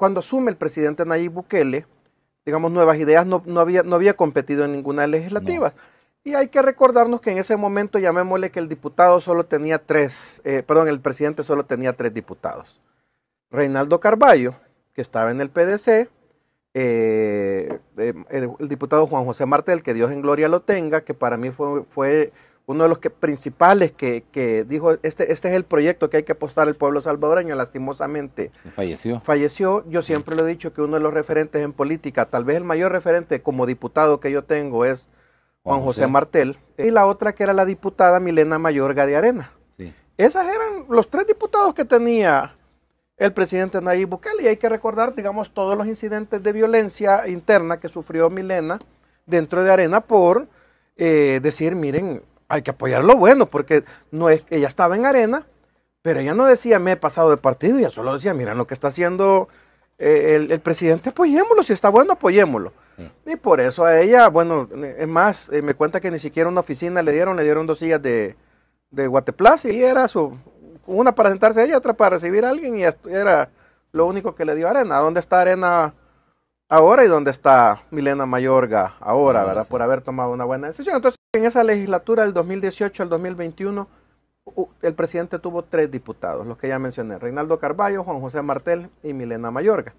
cuando asume el presidente Nayib Bukele, digamos, Nuevas Ideas no, había, no había competido en ninguna legislativa. Y hay que recordarnos que en ese momento, llamémosle que el diputado solo tenía tres, eh, perdón, el presidente solo tenía tres diputados. Reinaldo Carballo, que estaba en el PDC, eh, eh, el, diputado Juan José Martel, que Dios en gloria lo tenga, que para mí fue, fue uno de los que, principales que, dijo, este, este es el proyecto que hay que apostar el pueblo salvadoreño, lastimosamente. Falleció. Falleció, yo siempre le he dicho que uno de los referentes en política, tal vez el mayor referente como diputado que yo tengo es Juan, José. Martel, y la otra que era la diputada Milena Mayorga de Arena. Esos Esas eran los tres diputados que tenía el presidente Nayib Bukele, y hay que recordar, digamos, todos los incidentes de violencia interna que sufrió Milena dentro de Arena por eh, decir, miren, hay que apoyar lo bueno, porque no es que ella estaba en arena, pero ella no decía me he pasado de partido, ella solo decía, miren lo que está haciendo eh, el, presidente, apoyémoslo, si está bueno, apoyémoslo. Mm. Y por eso a ella, bueno, es más, eh, me cuenta que ni siquiera una oficina le dieron, le dieron dos sillas de, de y era su, una para sentarse a ella, otra para recibir a alguien y era lo único que le dio arena. ¿Dónde está arena? ahora y dónde está Milena Mayorga ahora, ah, ¿verdad? Por haber tomado una buena decisión. Entonces, en esa legislatura del 2018 al 2021, el presidente tuvo tres diputados, los que ya mencioné, Reinaldo Carballo, Juan José Martel y Milena Mayorga.